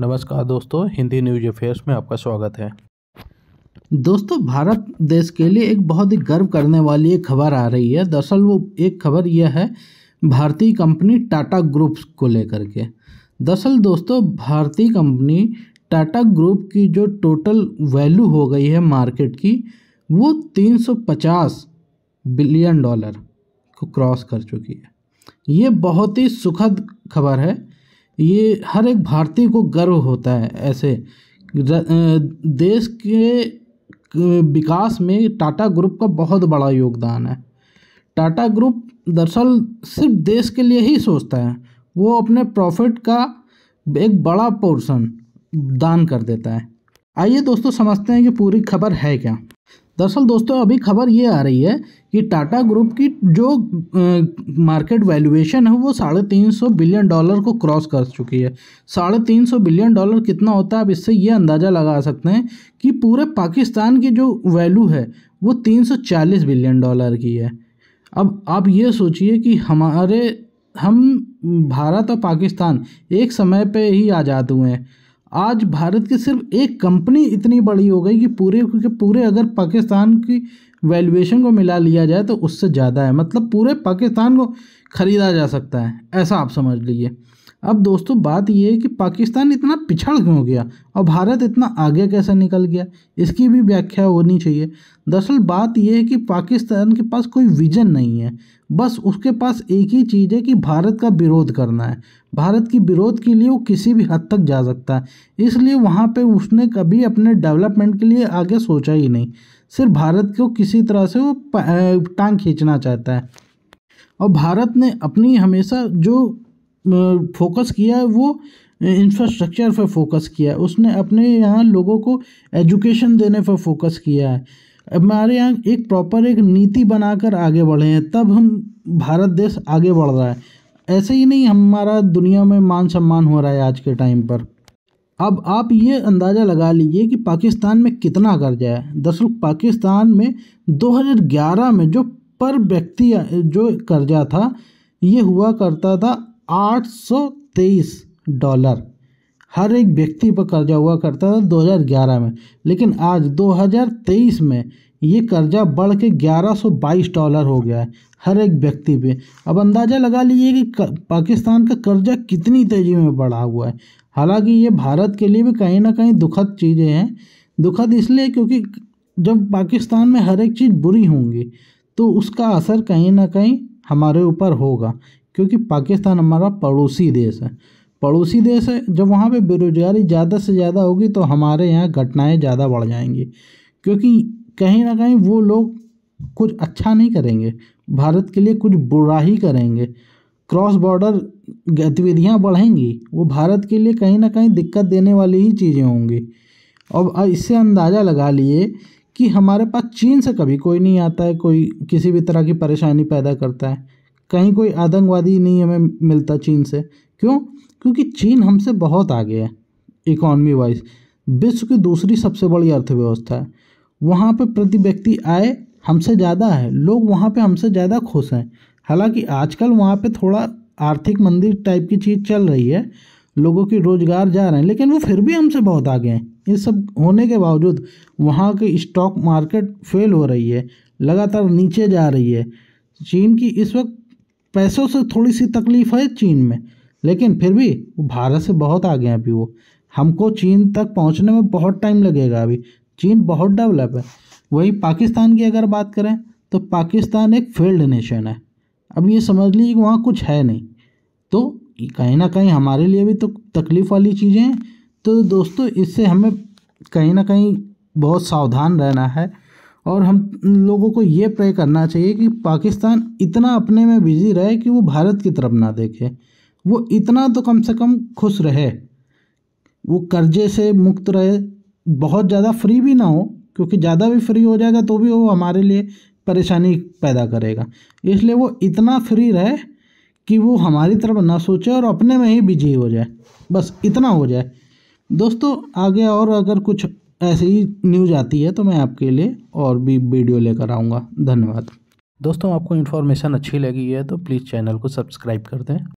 नमस्कार दोस्तों Hindi news affairs में आपका स्वागत है दोस्तों भारत देश के लिए एक बहुत ही गर्व करने वाली एक खबर आ रही है दरअसल वो एक खबर यह है भारतीय कंपनी टाटा ग्रुप को लेकर के दरअसल दोस्तों भारतीय कंपनी टाटा ग्रुप की जो टोटल वैल्यू हो गई है मार्केट की वो 350 बिलियन डॉलर को क्रॉस कर चुकी है ये बहुत ही सुखद खबर है ये हर एक भारतीय को गर्व होता है ऐसे देश के विकास में टाटा ग्रुप का बहुत बड़ा योगदान है टाटा ग्रुप दरअसल सिर्फ देश के लिए ही सोचता है वो अपने प्रॉफिट का एक बड़ा पोर्शन दान कर देता है आइए दोस्तों समझते हैं कि पूरी खबर है क्या दरअसल दोस्तों अभी खबर ये आ रही है कि टाटा ग्रुप की जो मार्केट वैल्यूएशन है वो साढ़े तीन सौ बिलियन डॉलर को क्रॉस कर चुकी है साढ़े तीन सौ बिलियन डॉलर कितना होता है आप इससे ये अंदाज़ा लगा सकते हैं कि पूरे पाकिस्तान की जो वैल्यू है वो तीन सौ चालीस बिलियन डॉलर की है अब आप ये सोचिए कि हमारे हम भारत और पाकिस्तान एक समय पर ही आज़ाद हुए हैं आज भारत की सिर्फ एक कंपनी इतनी बड़ी हो गई कि पूरे क्योंकि पूरे अगर पाकिस्तान की वैल्यूएशन को मिला लिया जाए तो उससे ज़्यादा है मतलब पूरे पाकिस्तान को ख़रीदा जा सकता है ऐसा आप समझ लीजिए अब दोस्तों बात यह है कि पाकिस्तान इतना पिछड़ क्यों गया और भारत इतना आगे कैसे निकल गया इसकी भी व्याख्या होनी चाहिए दरअसल बात यह है कि पाकिस्तान के पास कोई विजन नहीं है बस उसके पास एक ही चीज़ है कि भारत का विरोध करना है भारत की विरोध के लिए वो किसी भी हद तक जा सकता है इसलिए वहाँ पर उसने कभी अपने डेवलपमेंट के लिए आगे सोचा ही नहीं सिर्फ भारत को किसी तरह से वो टांग खींचना चाहता है और भारत ने अपनी हमेशा जो फोकस किया है वो इंफ्रास्ट्रक्चर पर फोकस किया है उसने अपने यहाँ लोगों को एजुकेशन देने पर फोकस किया है हमारे यहाँ एक प्रॉपर एक नीति बनाकर आगे बढ़े हैं तब हम भारत देश आगे बढ़ रहा है ऐसे ही नहीं हमारा दुनिया में मान सम्मान हो रहा है आज के टाइम पर अब आप ये अंदाज़ा लगा लीजिए कि पाकिस्तान में कितना कर्जा है दरअसल पाकिस्तान में 2011 में जो पर व्यक्ति जो कर्जा था ये हुआ करता था 823 डॉलर हर एक व्यक्ति पर कर्जा हुआ करता था 2011 में लेकिन आज 2023 में ये कर्जा बढ़ के 1122 डॉलर हो गया है हर एक व्यक्ति पे अब अंदाज़ा लगा लीजिए कि पाकिस्तान का कर्जा कितनी तेज़ी में बढ़ा हुआ है हालांकि ये भारत के लिए भी कहीं ना कहीं दुखद चीज़ें हैं दुखद इसलिए क्योंकि जब पाकिस्तान में हर एक चीज़ बुरी होंगी तो उसका असर कहीं ना कहीं हमारे ऊपर होगा क्योंकि पाकिस्तान हमारा पड़ोसी देश है पड़ोसी देश है जब वहाँ पे बेरोजगारी ज़्यादा से ज़्यादा होगी तो हमारे यहाँ घटनाएं ज़्यादा बढ़ जाएंगी क्योंकि कहीं ना कहीं वो लोग कुछ अच्छा नहीं करेंगे भारत के लिए कुछ बुरा ही करेंगे क्रॉस बॉर्डर गतिविधियाँ बढ़ेंगी वो भारत के लिए कहीं ना कहीं दिक्कत देने वाली ही चीज़ें होंगी अब इससे अंदाज़ा लगा लिए कि हमारे पास चीन से कभी कोई नहीं आता है कोई किसी भी तरह की परेशानी पैदा करता है कहीं कोई आतंकवादी नहीं हमें मिलता चीन से क्यों क्योंकि चीन हमसे बहुत आगे है इकॉनमी वाइज विश्व की दूसरी सबसे बड़ी अर्थव्यवस्था है वहाँ पे प्रति व्यक्ति आय हमसे ज़्यादा है लोग वहाँ पे हमसे ज़्यादा खुश हैं हालांकि आजकल वहाँ पे थोड़ा आर्थिक मंदी टाइप की चीज़ चल रही है लोगों के रोज़गार जा रहे हैं लेकिन वो फिर भी हमसे बहुत आगे हैं ये सब होने के बावजूद वहाँ की स्टॉक मार्केट फेल हो रही है लगातार नीचे जा रही है चीन की इस वक्त पैसों से थोड़ी सी तकलीफ है चीन में लेकिन फिर भी भारत से बहुत आगे हैं अभी वो हमको चीन तक पहुंचने में बहुत टाइम लगेगा अभी चीन बहुत डेवलप है वही पाकिस्तान की अगर बात करें तो पाकिस्तान एक फेल्ड नेशन है अब ये समझ लीजिए कि वहाँ कुछ है नहीं तो कहीं ना कहीं हमारे लिए भी तो तकलीफ़ वाली चीज़ें हैं तो दोस्तों इससे हमें कहीं ना कहीं बहुत सावधान रहना है और हम लोगों को ये प्रे करना चाहिए कि पाकिस्तान इतना अपने में बिजी रहे कि वो भारत की तरफ ना देखे वो इतना तो कम से कम खुश रहे वो कर्जे से मुक्त रहे बहुत ज़्यादा फ्री भी ना हो क्योंकि ज़्यादा भी फ्री हो जाएगा तो भी वो हमारे लिए परेशानी पैदा करेगा इसलिए वो इतना फ्री रहे कि वो हमारी तरफ ना सोचे और अपने में ही बिजी हो जाए बस इतना हो जाए दोस्तों आगे और अगर कुछ ऐसे ही न्यूज आती है तो मैं आपके लिए और भी वीडियो लेकर आऊँगा धन्यवाद दोस्तों आपको इन्फॉर्मेशन अच्छी लगी है तो प्लीज़ चैनल को सब्सक्राइब कर दें